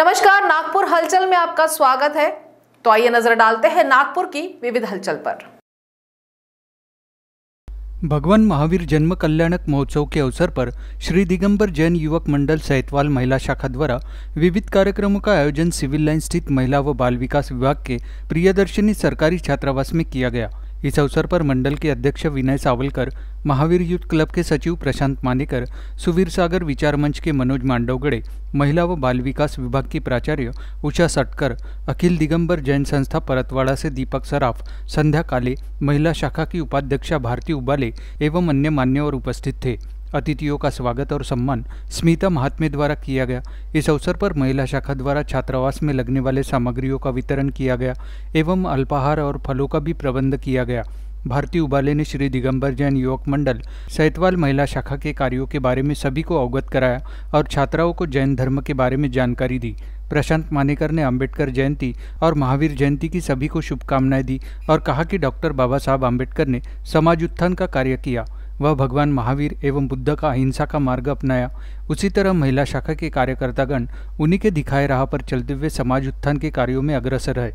नमस्कार नागपुर हलचल में आपका स्वागत है तो आइए नजर डालते हैं नागपुर की विविध हलचल पर भगवान महावीर जन्म कल्याणक महोत्सव के अवसर पर श्री दिगंबर जैन युवक मंडल सैतवाल महिला शाखा द्वारा विविध कार्यक्रमों का आयोजन सिविल लाइन स्थित महिला व बाल विकास विभाग के प्रियदर्शनी सरकारी छात्रावास में किया गया इस अवसर पर मंडल के अध्यक्ष विनय सावलकर महावीर यूथ क्लब के सचिव प्रशांत मानेकर सुवीर सागर विचार मंच के मनोज मांडवगड़े महिला व बाल विकास विभाग की प्राचार्य उषा सटकर अखिल दिगंबर जैन संस्था परतवाड़ा से दीपक सराफ संध्या काले महिला शाखा की उपाध्यक्षा भारती उबाले एवं अन्य मान्यवर उपस्थित थे अतिथियों का स्वागत और सम्मान स्मिता महात्मे द्वारा किया गया इस अवसर पर महिला शाखा द्वारा छात्रावास में लगने वाले सामग्रियों का वितरण किया गया एवं अल्पाहार और फलों का भी प्रबंध किया गया भारती उबाले ने श्री दिगंबर जैन युवक मंडल सैतवाल महिला शाखा के कार्यों के बारे में सभी को अवगत कराया और छात्राओं को जैन धर्म के बारे में जानकारी दी प्रशांत मानेकर ने अंबेडकर जयंती और महावीर जयंती की सभी को शुभकामनाएं दी और कहा कि डॉक्टर बाबा साहब आम्बेडकर ने समाज उत्थान का कार्य किया वह भगवान महावीर एवं बुद्ध का अहिंसा का मार्ग अपनाया उसी तरह महिला शाखा के कार्यकर्तागण उन्हीं के दिखाए राह पर चलते हुए समाज उत्थान के कार्यों में अग्रसर है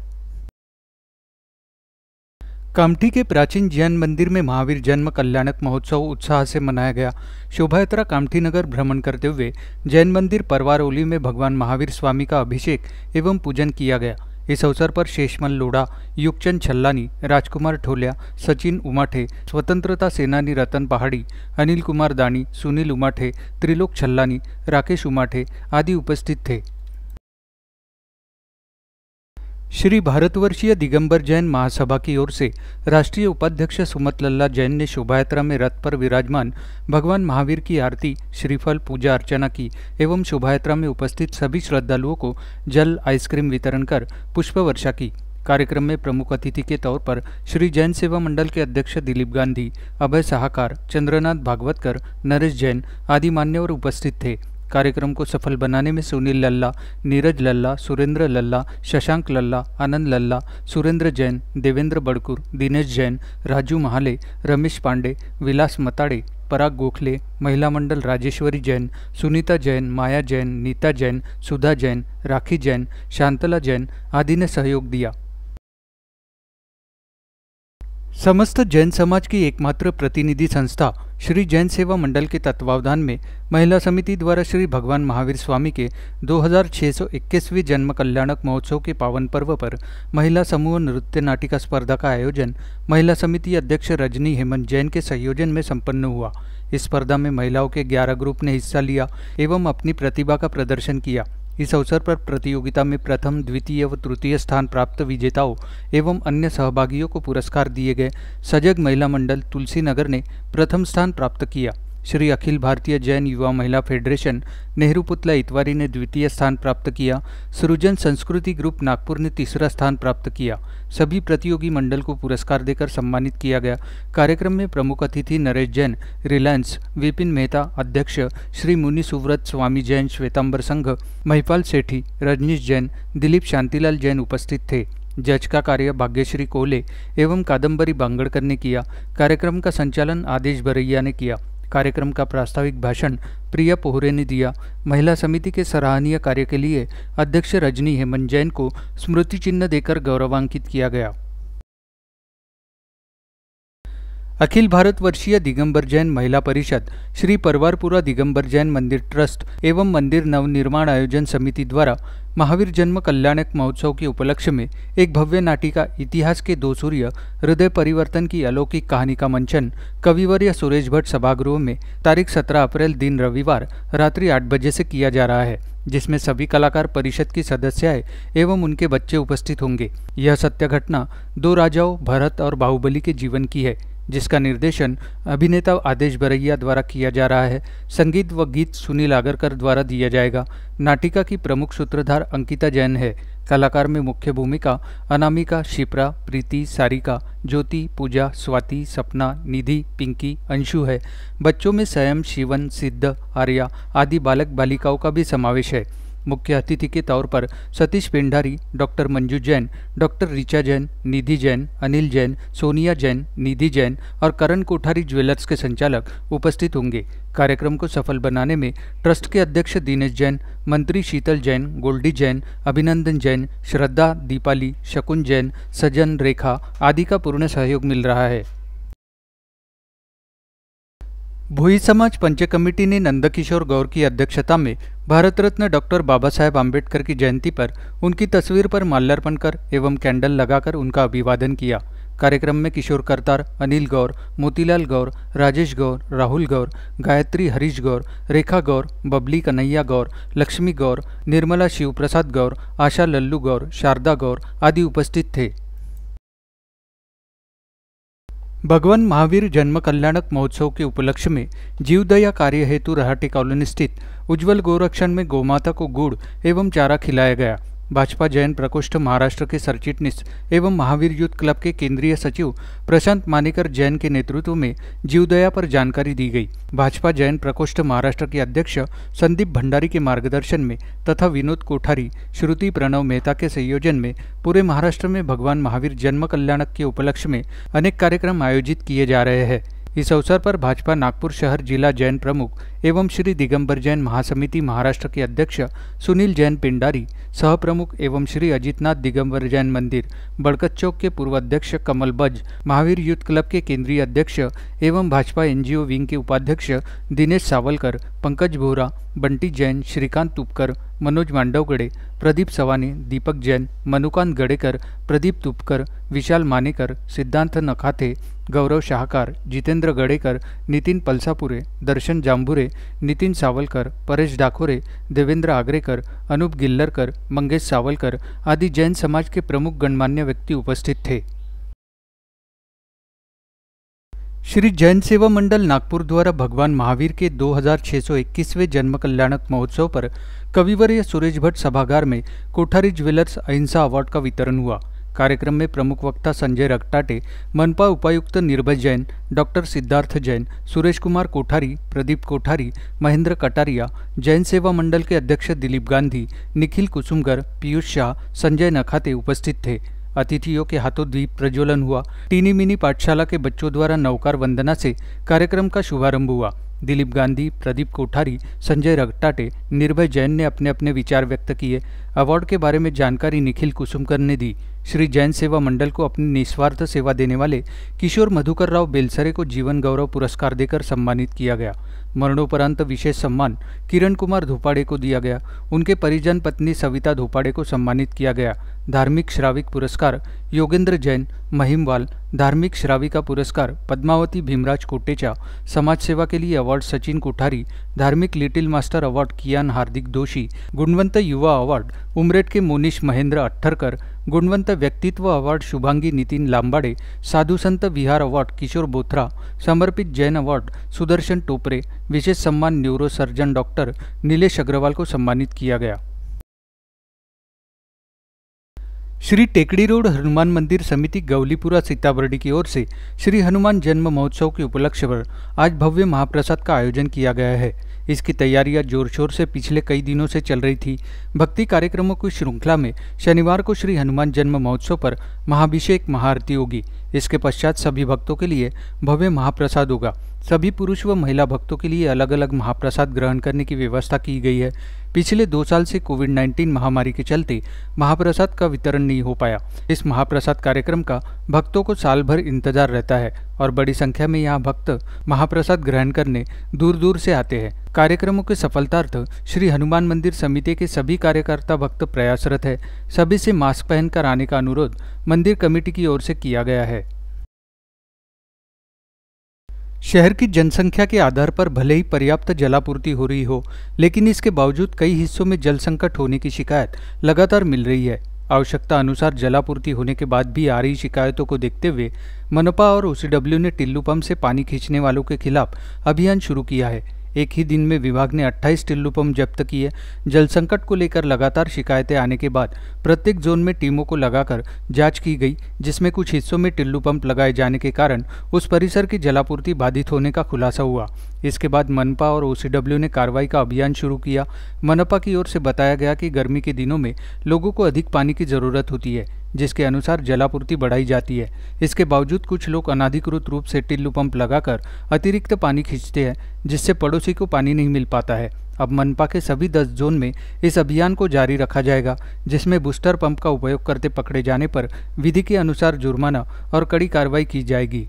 कामठी के प्राचीन जैन मंदिर में महावीर जन्म कल्याणक महोत्सव उत्साह से मनाया गया शोभा यात्रा कामठी नगर भ्रमण करते हुए जैन मंदिर परवारोली में भगवान महावीर स्वामी का अभिषेक एवं पूजन किया गया इस अवसर पर शेषमल लोढ़ा युगचंद छल्लानी राजकुमार ठोलिया सचिन उमाठे स्वतंत्रता सेनानी रतन पहाड़ी अनिल कुमार दानी सुनील उमाठे त्रिलोक छल्लानी राकेश उमाठे आदि उपस्थित थे श्री भारतवर्षीय दिगंबर जैन महासभा की ओर से राष्ट्रीय उपाध्यक्ष सुमत लल्ला जैन ने शोभायात्रा में रथ पर विराजमान भगवान महावीर की आरती श्रीफल पूजा अर्चना की एवं शोभायात्रा में उपस्थित सभी श्रद्धालुओं को जल आइसक्रीम वितरण कर पुष्प वर्षा की कार्यक्रम में प्रमुख अतिथि के तौर पर श्री जैन सेवा मंडल के अध्यक्ष दिलीप गांधी अभय सहाकार चंद्रनाथ भागवतकर नरेश जैन आदि मान्यवर उपस्थित थे कार्यक्रम को सफल बनाने में सुनील लल्ला नीरज लल्ला सुरेंद्र लल्ला शशांक लल्ला आनंद लल्ला सुरेंद्र जैन देवेंद्र बड़कुर दिनेश जैन राजू महाले रमेश पांडे विलास मताड़े पराग गोखले महिला मंडल राजेश्वरी जैन सुनीता जैन माया जैन नीता जैन सुधा जैन राखी जैन शांतला जैन आदि ने सहयोग दिया समस्त जैन समाज की एकमात्र प्रतिनिधि संस्था श्री जैन सेवा मंडल के तत्वावधान में महिला समिति द्वारा श्री भगवान महावीर स्वामी के 2621वीं जन्म कल्याणक महोत्सव के पावन पर्व पर महिला समूह नृत्य नाटिका स्पर्धा का आयोजन महिला समिति अध्यक्ष रजनी हेमंत जैन के संयोजन में संपन्न हुआ इस स्पर्धा में महिलाओं के 11 ग्रुप ने हिस्सा लिया एवं अपनी प्रतिभा का प्रदर्शन किया इस अवसर पर प्रतियोगिता में प्रथम द्वितीय व तृतीय स्थान प्राप्त विजेताओं एवं अन्य सहभागियों को पुरस्कार दिए गए सजग महिला मंडल तुलसी नगर ने प्रथम स्थान प्राप्त किया श्री अखिल भारतीय जैन युवा महिला फेडरेशन नेहरू पुतला इतवारी ने द्वितीय स्थान प्राप्त किया सृजन संस्कृति ग्रुप नागपुर ने तीसरा स्थान प्राप्त किया सभी प्रतियोगी मंडल को पुरस्कार देकर सम्मानित किया गया कार्यक्रम में प्रमुख अतिथि नरेश जैन रिलायंस विपिन मेहता अध्यक्ष श्री मुनि सुव्रत स्वामी जैन श्वेतांबर संघ महिपाल सेठी रजनीश जैन दिलीप शांतिलाल जैन उपस्थित थे जज का कार्य भाग्यश्री कोहले एवं कादंबरी बांगड़कर ने किया कार्यक्रम का संचालन आदेश बरैया ने किया कार्यक्रम का प्रास्ताविक भाषण प्रिया पोहरे ने दिया महिला समिति के सराहनीय कार्य के लिए अध्यक्ष रजनी हेमंत जैन को स्मृति चिन्ह देकर गौरवांकित किया गया अखिल भारतवर्षीय दिगंबर जैन महिला परिषद श्री परवारपुरा दिगंबर जैन मंदिर ट्रस्ट एवं मंदिर नवनिर्माण आयोजन समिति द्वारा महावीर जन्म कल्याणक महोत्सव के उपलक्ष्य में एक भव्य नाटिका इतिहास के दो सूर्य हृदय परिवर्तन की अलौकिक कहानी का मंचन कविवर्य सुरेश भट्ट सभागृह में तारीख 17 अप्रैल दिन रविवार रात्रि आठ बजे से किया जा रहा है जिसमें सभी कलाकार परिषद की सदस्याएं एवं उनके बच्चे उपस्थित होंगे यह सत्य घटना दो राजाओं भरत और बाहुबली के जीवन की है जिसका निर्देशन अभिनेता आदेश बरैया द्वारा किया जा रहा है संगीत व गीत सुनील आगरकर द्वारा दिया जाएगा नाटिका की प्रमुख सूत्रधार अंकिता जैन है कलाकार में मुख्य भूमिका अनामिका शिप्रा प्रीति सारिका ज्योति पूजा स्वाति सपना निधि पिंकी अंशु है बच्चों में स्वयं शिवन सिद्ध आर्या आदि बालक बालिकाओं का भी समावेश है मुख्य अतिथि के तौर पर सतीश पेंडारी डॉक्टर मंजू जैन डॉक्टर ऋचा जैन निधि जैन अनिल जैन सोनिया जैन निधि जैन और करण कोठारी ज्वेलर्स के संचालक उपस्थित होंगे कार्यक्रम को सफल बनाने में ट्रस्ट के अध्यक्ष दिनेश जैन मंत्री शीतल जैन गोल्डी जैन अभिनंदन जैन श्रद्धा दीपाली शकुन जैन सजन रेखा आदि का पूर्ण सहयोग मिल रहा है भोई समाज पंच कमेटी ने नंदकिशोर गौर की अध्यक्षता में भारत रत्न डॉक्टर बाबा साहेब आम्बेडकर की जयंती पर उनकी तस्वीर पर माल्यार्पण कर एवं कैंडल लगाकर उनका अभिवादन किया कार्यक्रम में किशोर करतार अनिल गौर मोतीलाल गौर राजेश गौर राहुल गौर गायत्री हरीश गौर रेखा गौर बबली कन्हैया गौर लक्ष्मी गौर निर्मला शिवप्रसाद गौर आशा लल्लू गौर शारदा गौर आदि उपस्थित थे भगवान महावीर जन्म कल्याणक महोत्सव के उपलक्ष्य में जीवदया कार्य हेतु रहाटी कॉलोनी स्थित उज्जवल गोरक्षण में गौमाता को गुड़ एवं चारा खिलाया गया भाजपा जैन प्रकोष्ठ महाराष्ट्र के सरचिटनीस एवं महावीर युद्ध क्लब के केंद्रीय सचिव प्रशांत मानेकर जैन के नेतृत्व में जीवदया पर जानकारी दी गई भाजपा जैन प्रकोष्ठ महाराष्ट्र के अध्यक्ष संदीप भंडारी के मार्गदर्शन में तथा विनोद कोठारी श्रुति प्रणव मेहता के संयोजन में पूरे महाराष्ट्र में भगवान महावीर जन्म कल्याणक के उपलक्ष्य में अनेक कार्यक्रम आयोजित किए जा रहे हैं इस अवसर पर भाजपा नागपुर शहर जिला जैन प्रमुख एवं श्री दिगंबर जैन महासमिति महाराष्ट्र के अध्यक्ष सुनील जैन पिंडारी सहप्रमुख एवं श्री अजितनाथ दिगंबर जैन मंदिर बड़कत चौक के पूर्व अध्यक्ष कमल बज महावीर यूथ क्लब के केंद्रीय अध्यक्ष एवं भाजपा एनजीओ विंग के उपाध्यक्ष दिनेश सावलकर पंकज भोरा बंटी जैन श्रीकांत तुपकर मनोज मांडवगडे प्रदीप सवानी दीपक जैन मनुकांत गडेकर प्रदीप तुपकर विशाल मानेकर सिद्धांत नखाते गौरव शाहकार जितेंद्र गडेकर नितीन पलसापुरे दर्शन जांभुरे नितीन सावलकर परेश डाखोरे देवेंद्र आगरेकर अनूप गिल्लरकर मंगेश सावलकर आदि जैन समाज के प्रमुख गणमान्य व्यक्ति उपस्थित थे श्री जैन सेवा मंडल नागपुर द्वारा भगवान महावीर के 2621वें जन्म कल्याणक महोत्सव पर कविवर्य सुरेश भट्ट सभागार में कोठारी ज्वेलर्स अहिंसा अवार्ड का वितरण हुआ कार्यक्रम में प्रमुख वक्ता संजय रक्टाटे मनपा उपायुक्त निर्भय जैन डॉक्टर सिद्धार्थ जैन सुरेश कुमार कोठारी प्रदीप कोठारी महेंद्र कटारिया जैन सेवा मंडल के अध्यक्ष दिलीप गांधी निखिल कुसुमगर पीयूष शाह संजय नखाते उपस्थित थे अतिथियों के हाथों दीप प्रज्वलन हुआ टीनी मिनी पाठशाला के बच्चों द्वारा नौकार वंदना से कार्यक्रम का शुभारंभ हुआ दिलीप गांधी प्रदीप कोठारी संजय रगटाटे निर्भय जैन ने अपने अपने विचार व्यक्त किए अवार्ड के बारे में जानकारी निखिल कुसुमकर ने दी श्री जैन सेवा मंडल को अपनी निस्वार्थ सेवा देने वाले किशोर मधुकर राव बेलसरे को जीवन गौरव पुरस्कार देकर सम्मानित किया गया मरणोपरांत विशेष सम्मान किरण कुमार धोपाड़े को दिया गया उनके परिजन पत्नी सविता धोपाड़े को सम्मानित किया गया धार्मिक श्राविक पुरस्कार योगेंद्र जैन महिमवाल धार्मिक श्राविका पुरस्कार पद्मावती भीमराज कोटेचा समाज सेवा के लिए अवार्ड सचिन कोठारी धार्मिक little master award Kiyan Hardik Doshi गुणवंत युवा अवार्ड उमरेट के मोनिश महेंद्र अठ्ठरकर गुणवंत व्यक्तित्व अवार्ड शुभांगी नितिन लांबाडे साधुसंत विहार अवार्ड किशोर बोथरा समर्पित जैन अवार्ड सुदर्शन टोपरे विशेष सम्मान न्यूरोसर्जन डॉक्टर नीलेश अग्रवाल को सम्मानित किया गया श्री टेकड़ी रोड हनुमान मंदिर समिति गौलीपुरा सीताबर्डी की ओर से श्री हनुमान जन्म महोत्सव के उपलक्ष्य पर आज भव्य महाप्रसाद का आयोजन किया गया है इसकी तैयारियां जोर शोर से पिछले कई दिनों से चल रही थी भक्ति कार्यक्रमों की श्रृंखला में शनिवार को श्री हनुमान जन्म महोत्सव पर महाभिषेक महाआरती होगी इसके पश्चात सभी भक्तों के लिए भव्य महाप्रसाद होगा सभी पुरुष व महिला भक्तों के लिए अलग अलग महाप्रसाद ग्रहण करने की व्यवस्था की गई है पिछले दो साल से कोविड 19 महामारी के चलते महाप्रसाद का वितरण नहीं हो पाया इस महाप्रसाद कार्यक्रम का भक्तों को साल भर इंतजार रहता है और बड़ी संख्या में यहाँ भक्त महाप्रसाद ग्रहण करने दूर दूर से आते हैं कार्यक्रमों के सफलतार्थ श्री हनुमान मंदिर समिति के सभी कार्यकर्ता भक्त प्रयासरत है सभी से मास्क पहनकर आने का अनुरोध मंदिर कमेटी की ओर से किया गया है शहर की जनसंख्या के आधार पर भले ही पर्याप्त जलापूर्ति हो रही हो लेकिन इसके बावजूद कई हिस्सों में जल संकट होने की शिकायत लगातार मिल रही है आवश्यकता अनुसार जलापूर्ति होने के बाद भी आ रही शिकायतों को देखते हुए मनपा और ओसीडब्ल्यू ने टिल्लू पंप से पानी खींचने वालों के खिलाफ अभियान शुरू किया है एक ही दिन में विभाग ने 28 टिल्लू पंप जब्त किए जल संकट को लेकर लगातार शिकायतें आने के बाद प्रत्येक जोन में टीमों को लगाकर जांच की गई जिसमें कुछ हिस्सों में टिल्लू पंप लगाए जाने के कारण उस परिसर की जलापूर्ति बाधित होने का खुलासा हुआ इसके बाद मनपा और ओसीडब्ल्यू ने कार्रवाई का अभियान शुरू किया मनपा की ओर से बताया गया कि गर्मी के दिनों में लोगों को अधिक पानी की ज़रूरत होती है जिसके अनुसार जलापूर्ति बढ़ाई जाती है इसके बावजूद कुछ लोग अनाधिकृत रूप से टिल्लू पंप लगाकर अतिरिक्त पानी खींचते हैं जिससे पड़ोसी को पानी नहीं मिल पाता है अब मनपा के सभी दस जोन में इस अभियान को जारी रखा जाएगा जिसमें बूस्टर पंप का उपयोग करते पकड़े जाने पर विधि के अनुसार जुर्माना और कड़ी कार्रवाई की जाएगी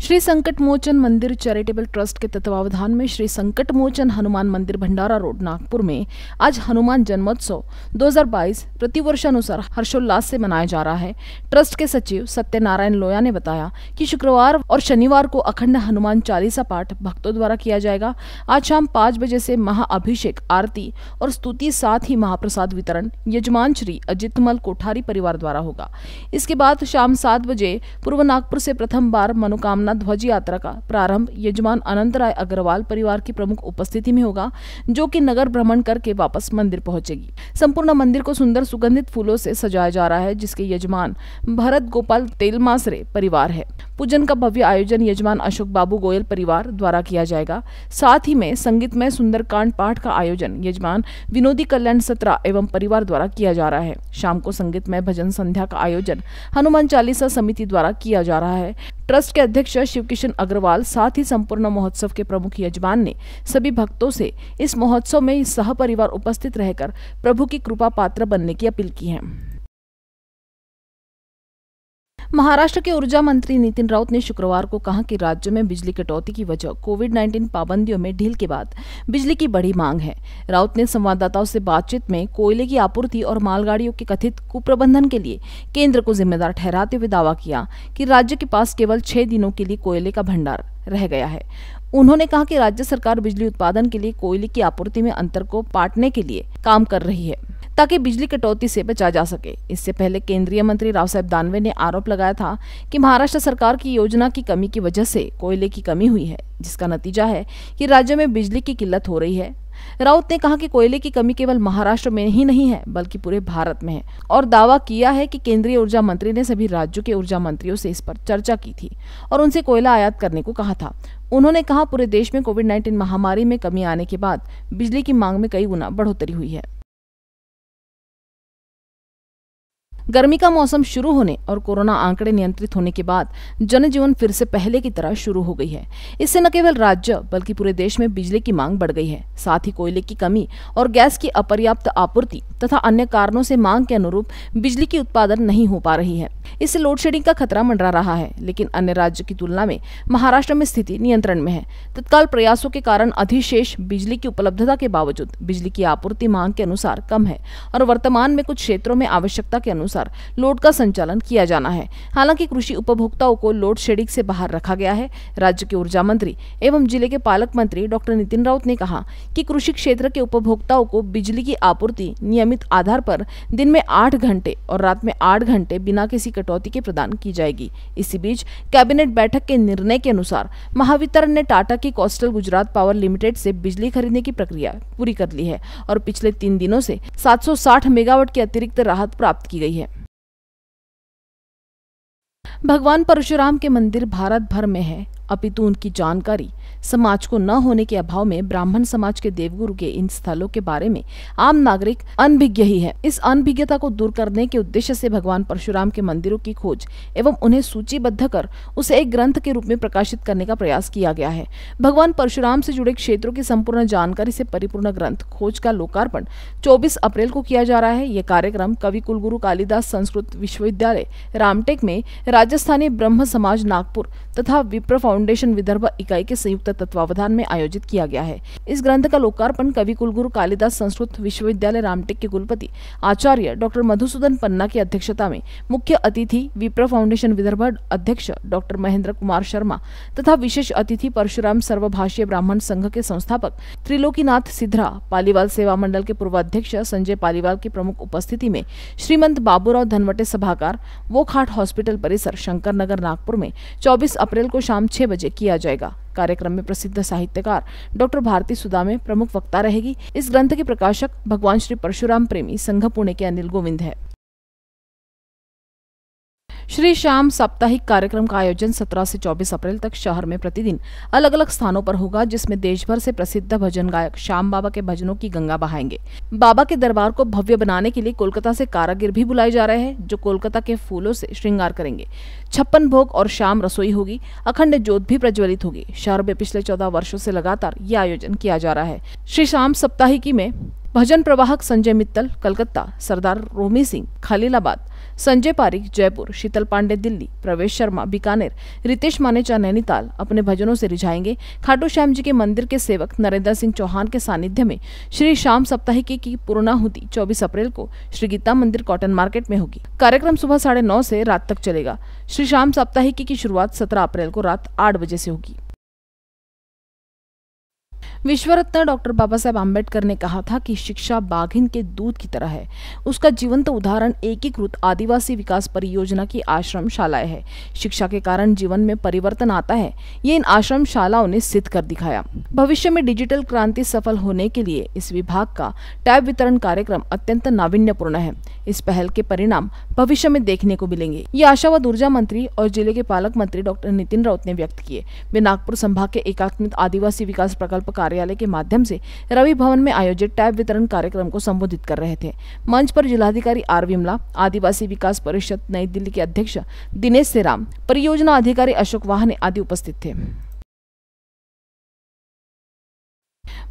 श्री संकट मोचन मंदिर चैरिटेबल ट्रस्ट के तत्वावधान में श्री संकट मोचन हनुमान मंदिर भंडारा रोड नागपुर में आज हनुमान जन्मोत्सव 2022 प्रतिवर्षानुसार हर्षोल्लास से मनाया जा रहा है ट्रस्ट के सचिव सत्यनारायण लोया ने बताया कि शुक्रवार और शनिवार को अखंड हनुमान चालीसा पाठ भक्तों द्वारा किया जाएगा आज शाम पाँच बजे से महाअभिषेक आरती और स्तुति साथ ही महाप्रसाद वितरण यजमान श्री अजितमल कोठारी परिवार द्वारा होगा इसके बाद शाम सात बजे पूर्व नागपुर से प्रथम बार मनोकामना सालाना ध्वज यात्रा का प्रारंभ यजमान अनंत राय अग्रवाल परिवार की प्रमुख उपस्थिति में होगा जो कि नगर भ्रमण करके वापस मंदिर पहुंचेगी संपूर्ण मंदिर को सुंदर सुगंधित फूलों से सजाया जा रहा है जिसके यजमान भरत गोपाल तेलमासरे परिवार है पूजन का भव्य आयोजन यजमान अशोक बाबू गोयल परिवार द्वारा किया जाएगा साथ ही में संगीतमय सुंदरकांड पाठ का आयोजन यजमान विनोदी कल्याण सत्रा एवं परिवार द्वारा किया जा रहा है शाम को संगीतमय भजन संध्या का आयोजन हनुमान चालीसा समिति द्वारा किया जा रहा है ट्रस्ट के अध्यक्ष शिवकिशन अग्रवाल साथ ही संपूर्ण महोत्सव के प्रमुख यजमान ने सभी भक्तों से इस महोत्सव में सहपरिवार उपस्थित रहकर प्रभु की कृपा पात्र बनने की अपील की है महाराष्ट्र के ऊर्जा मंत्री नितिन राउत ने शुक्रवार को कहा कि राज्य में बिजली कटौती की वजह कोविड 19 पाबंदियों में ढील के बाद बिजली की बड़ी मांग है राउत ने संवाददाताओं से बातचीत में कोयले की आपूर्ति और मालगाड़ियों के कथित कुप्रबंधन के लिए केंद्र को जिम्मेदार ठहराते हुए दावा किया कि राज्य के पास केवल छह दिनों के लिए कोयले का भंडार रह गया है उन्होंने कहा कि राज्य सरकार बिजली उत्पादन के लिए कोयले की आपूर्ति में अंतर को पाटने के लिए काम कर रही है ताकि बिजली कटौती से बचा जा सके इससे पहले केंद्रीय मंत्री राव साहेब दानवे ने आरोप लगाया था कि महाराष्ट्र सरकार की योजना की कमी की वजह से कोयले की कमी हुई है जिसका नतीजा है कि राज्य में बिजली की किल्लत हो रही है राउत ने कहा कि कोयले की कमी केवल महाराष्ट्र में ही नहीं है बल्कि पूरे भारत में है और दावा किया है कि केंद्रीय ऊर्जा मंत्री ने सभी राज्यों के ऊर्जा मंत्रियों से इस पर चर्चा की थी और उनसे कोयला आयात करने को कहा था उन्होंने कहा पूरे देश में कोविड 19 महामारी में कमी आने के बाद बिजली की मांग में कई गुना बढ़ोतरी हुई है गर्मी का मौसम शुरू होने और कोरोना आंकड़े नियंत्रित होने के बाद जनजीवन फिर से पहले की तरह शुरू हो गई है इससे न केवल राज्य बल्कि पूरे देश में बिजली की मांग बढ़ गई है साथ ही कोयले की कमी और गैस की अपर्याप्त आपूर्ति तथा अन्य कारणों से मांग के अनुरूप बिजली की उत्पादन नहीं हो पा रही है इससे लोड शेडिंग का खतरा मंडरा रहा है लेकिन अन्य राज्य की तुलना में महाराष्ट्र में स्थिति नियंत्रण में है तत्काल प्रयासों के कारण अधिशेष बिजली की उपलब्धता के बावजूद बिजली की आपूर्ति मांग के अनुसार कम है और वर्तमान में कुछ क्षेत्रों में आवश्यकता के अनुसार अनुसार लोड का संचालन किया जाना है हालांकि कृषि उपभोक्ताओं को लोड शेडिंग से बाहर रखा गया है राज्य के ऊर्जा मंत्री एवं जिले के पालक मंत्री डॉक्टर नितिन राउत ने कहा कि कृषि क्षेत्र के उपभोक्ताओं को बिजली की आपूर्ति नियमित आधार पर दिन में आठ घंटे और रात में आठ घंटे बिना किसी कटौती के प्रदान की जाएगी इसी बीच कैबिनेट बैठक के निर्णय के अनुसार महावितरण ने टाटा की कोस्टल गुजरात पावर लिमिटेड से बिजली खरीदने की प्रक्रिया पूरी कर ली है और पिछले तीन दिनों से 760 मेगावाट की अतिरिक्त राहत प्राप्त की गई है भगवान परशुराम के मंदिर भारत भर में है अपितु उनकी जानकारी समाज को न होने के अभाव में ब्राह्मण समाज के देवगुरु के इन स्थलों के बारे में आम नागरिक अनभिज्ञ ही है इस अनभिज्ञता को दूर करने के उद्देश्य से भगवान परशुराम के मंदिरों की खोज एवं उन्हें सूचीबद्ध कर उसे एक ग्रंथ के रूप में प्रकाशित करने का प्रयास किया गया है भगवान परशुराम से जुड़े क्षेत्रों की संपूर्ण जानकारी से परिपूर्ण ग्रंथ खोज का लोकार्पण चौबीस अप्रैल को किया जा रहा है यह कार्यक्रम कवि कुलगुरु कालिदास संस्कृत विश्वविद्यालय रामटेक में राजस्थानी ब्रह्म समाज नागपुर तथा विप्र फाउंडेशन विदर्भ इकाई के संयुक्त तत्वावधान में आयोजित किया गया है इस ग्रंथ का लोकार्पण कवि कुलगुरु कालिदास संस्कृत विश्वविद्यालय रामटेक के कुलपति आचार्य डॉक्टर मधुसूदन पन्ना की अध्यक्षता में मुख्य अतिथि विप्र फाउंडेशन विदर्भ अध्यक्ष डॉक्टर महेंद्र कुमार शर्मा तथा विशेष अतिथि परशुराम सर्वभाषीय ब्राह्मण संघ के संस्थापक त्रिलोकीनाथ सिद्धरा पालीवाल सेवा मंडल के पूर्वाध्यक्ष संजय पालीवाल की प्रमुख उपस्थिति में श्रीमंत बाबूराव धनवटे सभाकार वो खाट हॉस्पिटल परिसर शंकर नगर नागपुर में 24 अप्रैल को शाम छह बजे किया जाएगा कार्यक्रम में प्रसिद्ध साहित्यकार डॉक्टर भारती सुदामे प्रमुख वक्ता रहेगी इस ग्रंथ के प्रकाशक भगवान श्री परशुराम प्रेमी संघ पुणे के अनिल गोविंद है श्री श्याम साप्ताहिक कार्यक्रम का आयोजन 17 से 24 अप्रैल तक शहर में प्रतिदिन अलग अलग स्थानों पर होगा जिसमें देश भर से प्रसिद्ध भजन गायक श्याम बाबा के भजनों की गंगा बहाएंगे बाबा के दरबार को भव्य बनाने के लिए कोलकाता से कारागिर भी बुलाए जा रहे हैं जो कोलकाता के फूलों से श्रृंगार करेंगे छप्पन भोग और शाम रसोई होगी अखंड जोत भी प्रज्वलित होगी शहर में पिछले चौदह वर्षो से लगातार ये आयोजन किया जा रहा है श्री श्याम साप्ताहिकी में भजन प्रवाहक संजय मित्तल कलकत्ता सरदार रोमी सिंह खालीलाबाद संजय पारिक जयपुर शीतल पांडे दिल्ली प्रवेश शर्मा बीकानेर रितेश मानेचा नैनीताल अपने भजनों से रिझाएंगे खाटू श्याम जी के मंदिर के सेवक नरेंद्र सिंह चौहान के सानिध्य में श्री शाम साप्ताहिकी की पूर्णाहुति 24 अप्रैल को श्री गीता मंदिर कॉटन मार्केट में होगी कार्यक्रम सुबह साढ़े नौ से रात तक चलेगा श्री शाम साप्ताहिकी की शुरुआत सत्रह अप्रैल को रात आठ बजे से होगी विश्वरत्न डॉक्टर बाबा साहेब आम्बेडकर ने कहा था कि शिक्षा बाघिन के दूध की तरह है उसका जीवंत उदाहरण एकीकृत आदिवासी विकास परियोजना की आश्रम शालाएं है शिक्षा के कारण जीवन में परिवर्तन आता है ये इन आश्रम शालाओं ने सिद्ध कर दिखाया भविष्य में डिजिटल क्रांति सफल होने के लिए इस विभाग का टैब वितरण कार्यक्रम अत्यंत नाविन्यपूर्ण है इस पहल के परिणाम भविष्य में देखने को मिलेंगे ये आशा व ऊर्जा मंत्री और जिले के पालक मंत्री डॉक्टर नितिन राउत ने व्यक्त किए वे नागपुर संभाग के एकात्मित आदिवासी विकास प्रकल्प कार्य कार्यालय के माध्यम से रवि भवन में आयोजित टैब वितरण कार्यक्रम को संबोधित कर रहे थे मंच पर जिलाधिकारी आर विमला आदिवासी विकास परिषद नई दिल्ली के अध्यक्ष दिनेश सेराम परियोजना अधिकारी अशोक वाहने आदि उपस्थित थे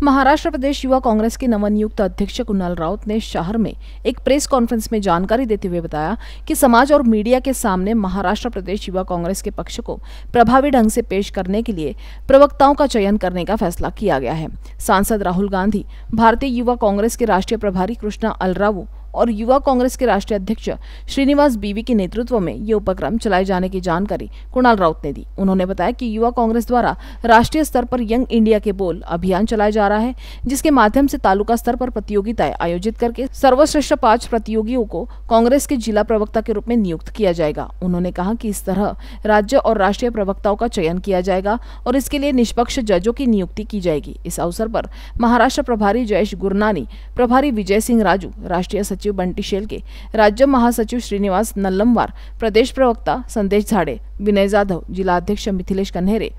महाराष्ट्र प्रदेश युवा कांग्रेस के नवनियुक्त अध्यक्ष कुणाल राउत ने शहर में एक प्रेस कॉन्फ्रेंस में जानकारी देते हुए बताया कि समाज और मीडिया के सामने महाराष्ट्र प्रदेश युवा कांग्रेस के पक्ष को प्रभावी ढंग से पेश करने के लिए प्रवक्ताओं का चयन करने का फैसला किया गया है सांसद राहुल गांधी भारतीय युवा कांग्रेस के राष्ट्रीय प्रभारी कृष्णा अलरावू और युवा कांग्रेस के राष्ट्रीय अध्यक्ष श्रीनिवास बीवी के नेतृत्व में ये उपक्रम चलाए जाने की जानकारी कुणाल राउत ने दी उन्होंने बताया कि युवा कांग्रेस द्वारा राष्ट्रीय स्तर पर यंग इंडिया के बोल अभियान चलाया जा रहा है जिसके माध्यम से तालुका स्तर पर प्रतियोगिताएं आयोजित करके सर्वश्रेष्ठ पांच प्रतियोगियों को कांग्रेस के जिला प्रवक्ता के रूप में नियुक्त किया जाएगा उन्होंने कहा की इस तरह राज्य और राष्ट्रीय प्रवक्ताओं का चयन किया जाएगा और इसके लिए निष्पक्ष जजों की नियुक्ति की जाएगी इस अवसर पर महाराष्ट्र प्रभारी जयेश गुरनानी प्रभारी विजय सिंह राजू राष्ट्रीय सचिव सचिव बंटी शेलके राज्य महासचिव श्रीनिवास नल्लमवार प्रदेश प्रवक्ता संदेश झाड़े विनय जाधव जिलाध्यक्ष मिथिलेश कन्हेरे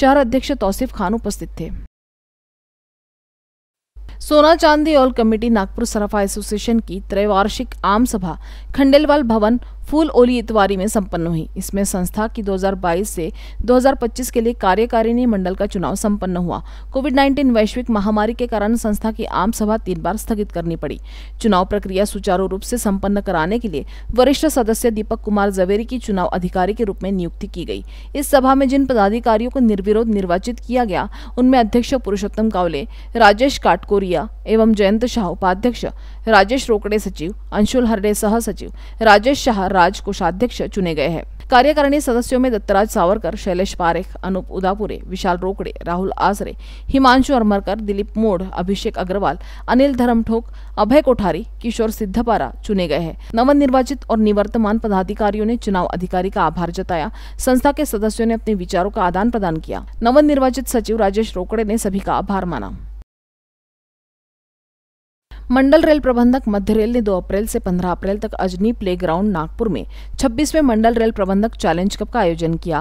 शहर अध्यक्ष तौसिफ खान उपस्थित थे सोना चांदी all committee Nagpur Sarafa association की त्रैवार्षिक आम सभा खंडेलवाल भवन फूल ओली इतवारी में संपन्न हुई इसमें संस्था की 2022 से 2025 के लिए कार्यकारिणी मंडल का चुनाव संपन्न हुआ कोविड 19 वैश्विक महामारी के कारण संस्था की आम सभा तीन बार स्थगित करनी पड़ी चुनाव प्रक्रिया सुचारू रूप से संपन्न कराने के लिए वरिष्ठ सदस्य दीपक कुमार जवेरी की चुनाव अधिकारी के रूप में नियुक्ति की गई इस सभा में जिन पदाधिकारियों को निर्विरोध निर्वाचित किया गया उनमें अध्यक्ष पुरुषोत्तम कावले राजेश काटकोरिया एवं जयंत शाह उपाध्यक्ष राजेश रोकड़े सचिव अंशुल हरडे सह सचिव राजेश शाह राज कोषाध्यक्ष चुने गए हैं कार्यकारिणी सदस्यों में दत्तराज सावरकर शैलेश पारेख अनूप उदापुरे विशाल रोकड़े राहुल आसरे हिमांशु अरमरकर दिलीप मोड़ अभिषेक अग्रवाल अनिल धर्मठोक अभय कोठारी किशोर सिद्धपारा चुने गए हैं नव निर्वाचित और निवर्तमान पदाधिकारियों ने चुनाव अधिकारी का आभार जताया संस्था के सदस्यों ने अपने विचारों का आदान प्रदान किया निर्वाचित सचिव राजेश रोकड़े ने सभी का आभार माना मंडल रेल प्रबंधक मध्य रेल ने 2 अप्रैल से 15 अप्रैल तक अजनी प्लेग्राउंड नागपुर में 26वें मंडल रेल प्रबंधक चैलेंज कप का आयोजन किया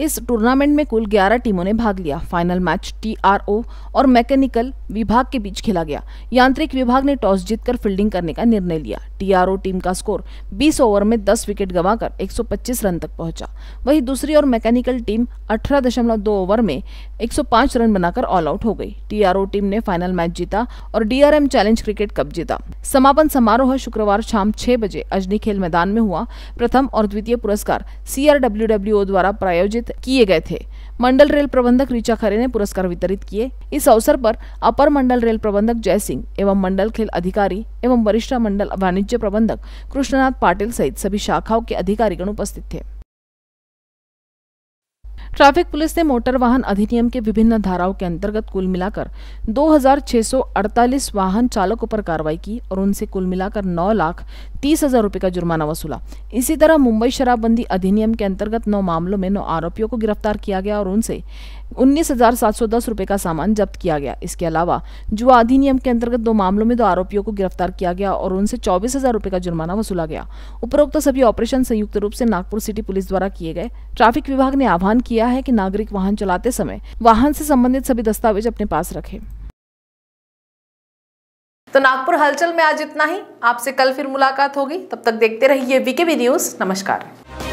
इस टूर्नामेंट में कुल 11 टीमों ने भाग लिया फाइनल मैच टीआरओ और मैकेनिकल विभाग के बीच खेला गया यांत्रिक विभाग ने टॉस जीतकर फील्डिंग करने का निर्णय लिया टीआरओ टीम का स्कोर 20 ओवर में 10 विकेट गंवाकर 125 रन तक पहुंचा वहीं दूसरी ओर मैकेनिकल टीम 18.2 ओवर में 105 रन बनाकर ऑल आउट हो गई टीआरओ टीम ने फाइनल मैच जीता और डीआरएम चैलेंज क्रिकेट कप जीता समापन समारोह शुक्रवार शाम छह बजे अजनी खेल मैदान में हुआ प्रथम और द्वितीय पुरस्कार सीआरडब्ल्यूडब्ल्यूओ द्वारा प्रायोजित आयोजित किए गए थे मंडल रेल प्रबंधक ऋचा खरे ने पुरस्कार वितरित किए इस अवसर पर अपर मंडल रेल प्रबंधक जय सिंह एवं मंडल खेल अधिकारी एवं वरिष्ठ मंडल वाणिज्य प्रबंधक कृष्णनाथ पाटिल सहित सभी शाखाओं के अधिकारीगण उपस्थित थे ट्रैफिक पुलिस ने मोटर वाहन अधिनियम के विभिन्न धाराओं के अंतर्गत कुल मिलाकर 2,648 वाहन चालकों पर कार्रवाई की और उनसे कुल मिलाकर नौ लाख तीस हजार रुपये का जुर्माना वसूला इसी तरह मुंबई शराबबंदी अधिनियम के अंतर्गत नौ मामलों में नौ आरोपियों को गिरफ्तार किया गया और उनसे उन्नीस हजार सात सौ दस रूपए का सामान जब्त किया गया इसके अलावा जुआ अधिनियम के अंतर्गत दो मामलों में दो आरोपियों को गिरफ्तार किया गया और उनसे चौबीस हजार रूपए का जुर्माना वसूला गया उपरोक्त सभी ऑपरेशन संयुक्त रूप से नागपुर सिटी पुलिस द्वारा किए गए ट्रैफिक विभाग ने आह्वान किया है कि नागरिक वाहन चलाते समय वाहन से संबंधित सभी दस्तावेज अपने पास रखें तो नागपुर हलचल में आज इतना ही आपसे कल फिर मुलाकात होगी तब तक देखते रहिए वीके न्यूज नमस्कार